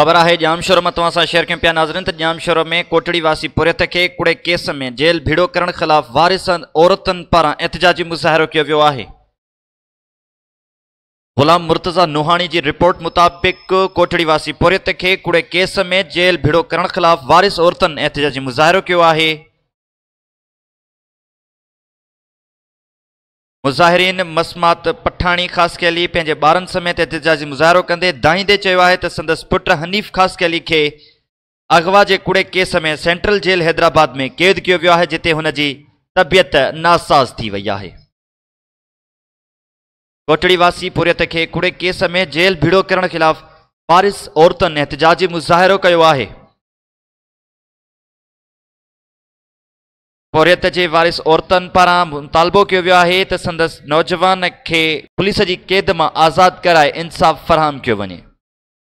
खबर है जामशोर मथां असां शेयर क्यों पिया नाज़रीन त जामशोर में कोटड़ी वासी पुरियत के कुड़े केस में जेल भिड़ो कर ख़िलाफ़ वारिस औरत पारा एहतजाजी मुज़ाहिरो कयो वियो आहे ग़ुलाम मुर्तज़ा नोहाणी की रिपोर्ट मुताबिक़ कोटड़ी वासी पुरियत के कुड़े केस में जेल भिड़ो करण ख़िलाफ़ वारिस औरत एहतजाजी मुज़ाहिरो कयो आहे मुजाहरीन मसमात पठानी ख़ासि कैली बार समेत एहतजाजी मुज़ाहिरो कंदे दाईंदे चयो आहे त हनीफ़ खास कैली के अगवा के कूड़े केस में सेंट्रल जेल हैदराबाद में क़ैद किया वियो जिते उनकी तबियत नासाज़ थी वई आहे कोटड़ी वासी पुरियत के कूड़े केस में जेल भिड़ो करण ख़िलाफ़ फारिस औरतुनि एहतजाजी मुज़ाहिरो कयो बोरियत के वारिस औरतुनि पारा मुतालबो किया वियो आहे नौजवान के पुलिस की क़ैद में आज़ाद कराए इंसाफ़ फ़राहम किया वे